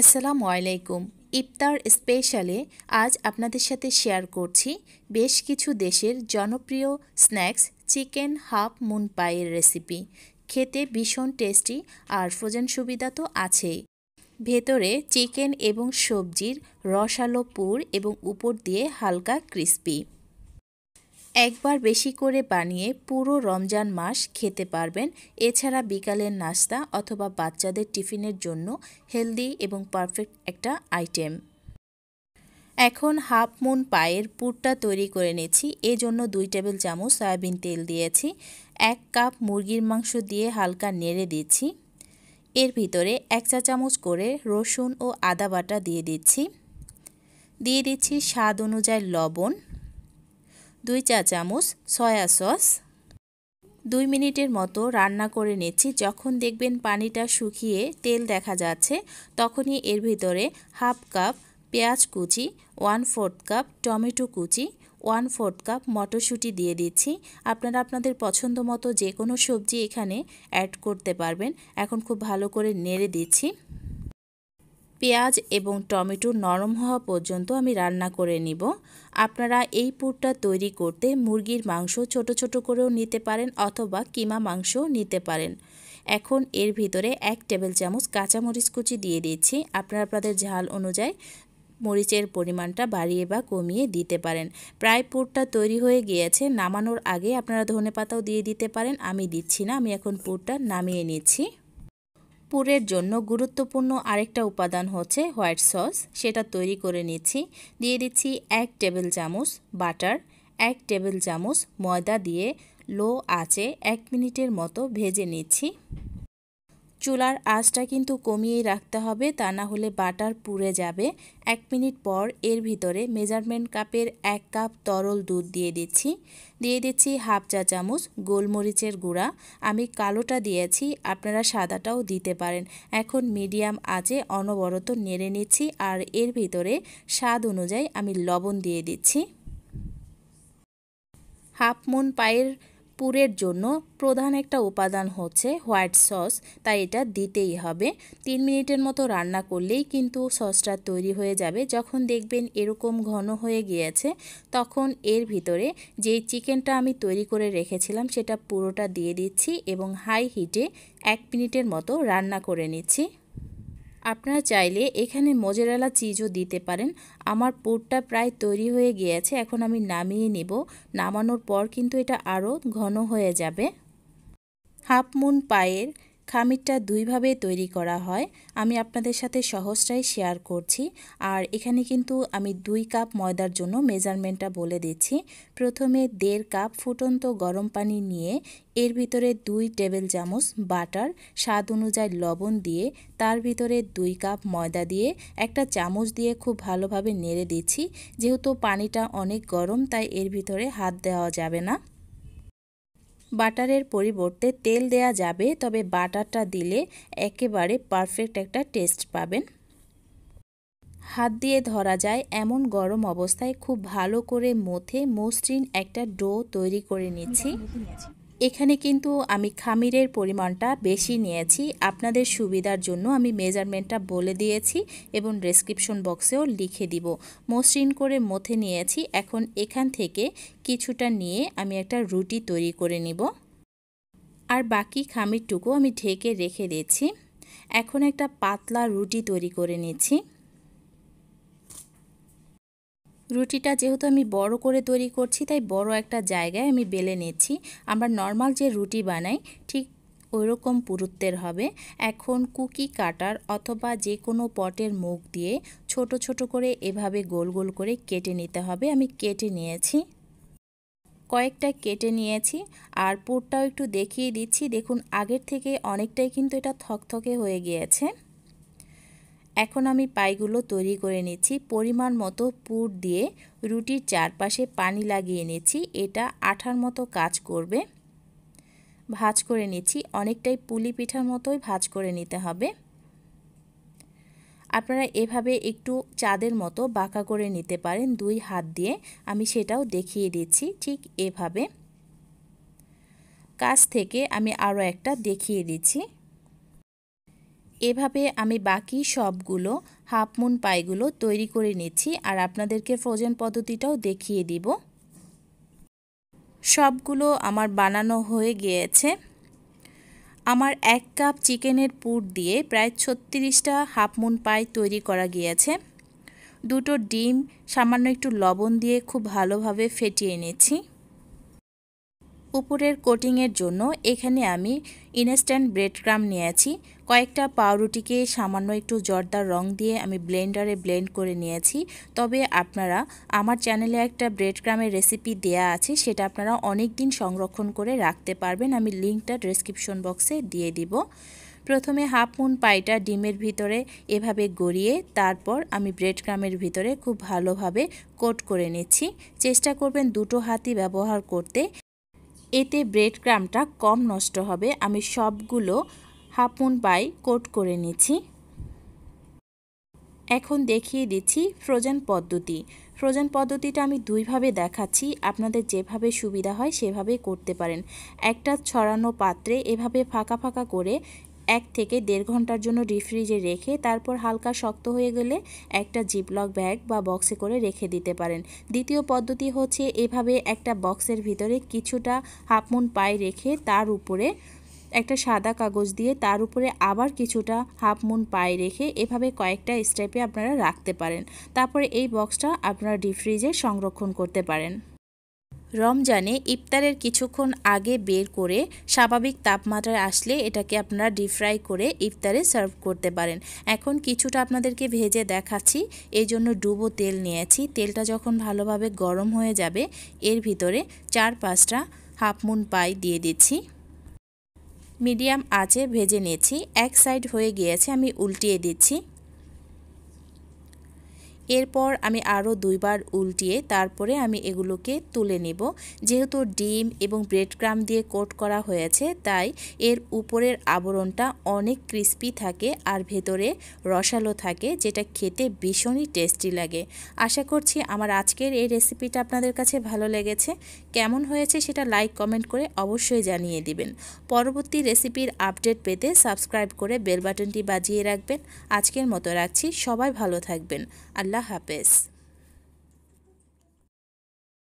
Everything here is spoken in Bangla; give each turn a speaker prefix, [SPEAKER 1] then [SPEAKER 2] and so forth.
[SPEAKER 1] আসসালামু আলাইকুম ইফতার স্পেশালে আজ আপনাদের সাথে শেয়ার করছি বেশ কিছু দেশের জনপ্রিয় স্ন্যাক্স চিকেন হাফ মুন পায়ের রেসিপি খেতে ভীষণ টেস্টি আর ফ্রোজেন সুবিধা তো আছেই ভেতরে চিকেন এবং সবজির রসালো পুর এবং উপর দিয়ে হালকা ক্রিস্পি একবার বেশি করে বানিয়ে পুরো রমজান মাস খেতে পারবেন এছাড়া বিকালের নাস্তা অথবা বাচ্চাদের টিফিনের জন্য হেলদি এবং পারফেক্ট একটা আইটেম এখন হাফ মুন পায়ের পুরটা তৈরি করে নিয়েছি এজন্য দুই টেবিল চামচ সয়াবিন তেল দিয়েছি এক কাপ মুরগির মাংস দিয়ে হালকা নেড়ে দিচ্ছি এর ভিতরে এক চা চামচ করে রসুন ও আদা বাটা দিয়ে দিচ্ছি দিয়ে দিচ্ছি স্বাদ অনুযায়ী লবণ দুই চা চামচ সয়া সস দুই মিনিটের মতো রান্না করে নিচ্ছি যখন দেখবেন পানিটা শুকিয়ে তেল দেখা যাচ্ছে তখনই এর ভিতরে হাফ কাপ পেঁয়াজ কুচি ওয়ান ফোর্থ কাপ টমেটো কুচি ওয়ান ফোর্থ কাপ মটরশুঁটি দিয়ে দিচ্ছি আপনারা আপনাদের পছন্দ মতো যে কোনো সবজি এখানে অ্যাড করতে পারবেন এখন খুব ভালো করে নেড়ে দিচ্ছি পেঁয়াজ এবং টমেটো নরম হওয়া পর্যন্ত আমি রান্না করে নিব আপনারা এই পুরটা তৈরি করতে মুরগির মাংস ছোট ছোট করেও নিতে পারেন অথবা কিমা মাংসও নিতে পারেন এখন এর ভিতরে এক টেবিল চামচ কাঁচামরিচ কুচি দিয়ে দিচ্ছি আপনারা আপনাদের ঝাল অনুযায়ী মরিচের পরিমাণটা বাড়িয়ে বা কমিয়ে দিতে পারেন প্রায় পুরটা তৈরি হয়ে গিয়েছে নামানোর আগে আপনারা ধনে পাতাও দিয়ে দিতে পারেন আমি দিচ্ছি না আমি এখন পুরটা নামিয়ে নিচ্ছি পুরের জন্য গুরুত্বপূর্ণ আরেকটা উপাদান হচ্ছে হোয়াইট সস সেটা তৈরি করে নিচ্ছি দিয়ে দিচ্ছি এক টেবিল চামচ বাটার এক টেবিল চামচ ময়দা দিয়ে লো আঁচে এক মিনিটের মতো ভেজে নিচ্ছি চুলার আঁচটা কিন্তু কমিয়ে রাখতে হবে তা না হলে বাটার পুড়ে যাবে এক মিনিট পর এর ভিতরে মেজারমেন্ট কাপের এক কাপ তরল দুধ দিয়ে দিচ্ছি দিয়ে দিচ্ছি হাফ চা চামচ গোলমরিচের গুঁড়া আমি কালোটা দিয়েছি আপনারা সাদাটাও দিতে পারেন এখন মিডিয়াম আঁচে অনবরত নেড়ে নিচ্ছি আর এর ভিতরে স্বাদ অনুযায়ী আমি লবণ দিয়ে দিচ্ছি হাফ মুন পায়ের পুরের জন্য প্রধান একটা উপাদান হচ্ছে হোয়াইট সস তাই এটা দিতেই হবে তিন মিনিটের মতো রান্না করলেই কিন্তু সসটা তৈরি হয়ে যাবে যখন দেখবেন এরকম ঘন হয়ে গিয়েছে তখন এর ভিতরে যে চিকেনটা আমি তৈরি করে রেখেছিলাম সেটা পুরোটা দিয়ে দিচ্ছি এবং হাই হিটে এক মিনিটের মতো রান্না করে নিচ্ছি আপনারা চাইলে এখানে মোজেরালা চিজও দিতে পারেন আমার পুরটা প্রায় তৈরি হয়ে গিয়েছে এখন আমি নামিয়ে নিব নামানোর পর কিন্তু এটা আরও ঘন হয়ে যাবে হাফ মুন পায়ের খামিরটা দুইভাবে তৈরি করা হয় আমি আপনাদের সাথে সহজটাই শেয়ার করছি আর এখানে কিন্তু আমি দুই কাপ ময়দার জন্য মেজারমেন্টটা বলে দিচ্ছি প্রথমে দেড় কাপ ফুটন্ত গরম পানি নিয়ে এর ভিতরে দুই টেবিল চামচ বাটার স্বাদ অনুযায়ী লবণ দিয়ে তার ভিতরে দুই কাপ ময়দা দিয়ে একটা চামচ দিয়ে খুব ভালোভাবে নেড়ে দিচ্ছি যেহেতু পানিটা অনেক গরম তাই এর ভিতরে হাত দেওয়া যাবে না বাটারের পরিবর্তে তেল দেয়া যাবে তবে বাটারটা দিলে একেবারে পারফেক্ট একটা টেস্ট পাবেন হাত দিয়ে ধরা যায় এমন গরম অবস্থায় খুব ভালো করে মথে মসৃণ একটা ডো তৈরি করে নিচ্ছি এখানে কিন্তু আমি খামিরের পরিমাণটা বেশি নিয়েছি আপনাদের সুবিধার জন্য আমি মেজারমেন্টটা বলে দিয়েছি এবং ডেসক্রিপশন বক্সেও লিখে দিব মসৃণ করে মথে নিয়েছি এখন এখান থেকে কিছুটা নিয়ে আমি একটা রুটি তৈরি করে নিব আর বাকি খামিরটুকু আমি ঢেকে রেখে দিয়েছি এখন একটা পাতলা রুটি তৈরি করে নিচ্ছি রুটিটা যেহেতু আমি বড় করে তৈরি করছি তাই বড় একটা জায়গায় আমি বেলে নিচ্ছি আমরা নর্মাল যে রুটি বানাই ঠিক ওইরকম পুরুত্বের হবে এখন কুকি কাটার অথবা যে কোনো পটের মুখ দিয়ে ছোট ছোট করে এভাবে গোল গোল করে কেটে নিতে হবে আমি কেটে নিয়েছি কয়েকটা কেটে নিয়েছি আর পুরটাও একটু দেখিয়ে দিচ্ছি দেখুন আগের থেকে অনেকটাই কিন্তু এটা থকথকে হয়ে গিয়েছে এখন আমি পাইগুলো তৈরি করে নিচ্ছি পরিমাণ মতো পুর দিয়ে রুটির চারপাশে পানি লাগিয়ে নেছি এটা আঠার মতো কাজ করবে ভাজ করে নিচ্ছি অনেকটাই পুলি পিঠার মতোই ভাজ করে নিতে হবে আপনারা এভাবে একটু চাঁদের মতো বাঁকা করে নিতে পারেন দুই হাত দিয়ে আমি সেটাও দেখিয়ে দিচ্ছি ঠিক এভাবে কাছ থেকে আমি আরও একটা দেখিয়ে দিচ্ছি এভাবে আমি বাকি সবগুলো হাফ মুন পাইগুলো তৈরি করে নিচ্ছি আর আপনাদেরকে ফ্রোজেন পদ্ধতিটাও দেখিয়ে দিব সবগুলো আমার বানানো হয়ে গিয়েছে আমার এক কাপ চিকেনের পুর দিয়ে প্রায় ছত্রিশটা হাফ মুন পাই তৈরি করা গিয়েছে দুটো ডিম সামান্য একটু লবণ দিয়ে খুব ভালোভাবে ফেটিয়ে নিচ্ছি উপরের কোটিংয়ের জন্য এখানে আমি ইনস্ট্যান্ট ব্রেড ক্রাম নিয়েছি কয়েকটা পাউরুটিকে সামান্য একটু জর্দার রং দিয়ে আমি ব্লেন্ডারে ব্লেন্ড করে নিয়েছি তবে আপনারা আমার চ্যানেলে একটা ব্রেড ক্রামের রেসিপি দেয়া আছে সেটা আপনারা অনেক দিন সংরক্ষণ করে রাখতে পারবেন আমি লিঙ্কটা ডেসক্রিপশন বক্সে দিয়ে দিব প্রথমে হাফ মুন পাইটা ডিমের ভিতরে এভাবে গড়িয়ে তারপর আমি ব্রেড ক্রামের ভিতরে খুব ভালোভাবে কোট করে নিচ্ছি চেষ্টা করবেন দুটো হাতি ব্যবহার করতে এতে ব্রেড ক্রামটা কম নষ্ট হবে আমি সবগুলো হাফুন বাই কোট করে নিচ্ছি এখন দেখিয়ে দিচ্ছি ফ্রোজেন পদ্ধতি ফ্রোজেন পদ্ধতিটা আমি দুইভাবে দেখাচ্ছি আপনাদের যেভাবে সুবিধা হয় সেভাবে করতে পারেন একটা ছড়ানো পাত্রে এভাবে ফাঁকা ফাঁকা করে এক থেকে দেড় ঘন্টার জন্য রিফ্রিজে রেখে তারপর হালকা শক্ত হয়ে গেলে একটা জিপলক ব্যাগ বা বক্সে করে রেখে দিতে পারেন দ্বিতীয় পদ্ধতি হচ্ছে এভাবে একটা বক্সের ভিতরে কিছুটা হাফমুন পায়ে রেখে তার উপরে একটা সাদা কাগজ দিয়ে তার উপরে আবার কিছুটা হাফ মুন পায়ে রেখে এভাবে কয়েকটা স্টেপে আপনারা রাখতে পারেন তারপরে এই বক্সটা আপনারা ডিফ্রিজে ফ্রিজে সংরক্ষণ করতে পারেন রমজানে ইফতারের কিছুক্ষণ আগে বের করে স্বাভাবিক তাপমাত্রায় আসলে এটাকে আপনারা ডিপ ফ্রাই করে ইফতারে সার্ভ করতে পারেন এখন কিছুটা আপনাদেরকে ভেজে দেখাচ্ছি এই জন্য ডুবো তেল নিয়েছি তেলটা যখন ভালোভাবে গরম হয়ে যাবে এর ভিতরে চার পাঁচটা হাফ মুন পাই দিয়ে দিচ্ছি মিডিয়াম আঁচে ভেজে নিয়েছি এক সাইড হয়ে গিয়েছে আমি উল্টিয়ে দিচ্ছি এরপর আমি আরও দুইবার উল্টিয়ে তারপরে আমি এগুলোকে তুলে নেব যেহেতু ডিম এবং ব্রেড ক্রাম দিয়ে কোট করা হয়েছে তাই এর উপরের আবরণটা অনেক ক্রিস্পি থাকে আর ভেতরে রসালো থাকে যেটা খেতে ভীষণই টেস্টি লাগে আশা করছি আমার আজকের এই রেসিপিটা আপনাদের কাছে ভালো লেগেছে কেমন হয়েছে সেটা লাইক কমেন্ট করে অবশ্যই জানিয়ে দিবেন পরবর্তী রেসিপির আপডেট পেতে সাবস্ক্রাইব করে বেল বাটনটি বাজিয়ে রাখবেন আজকের মতো রাখছি সবাই ভালো থাকবেন আর La Lajapes.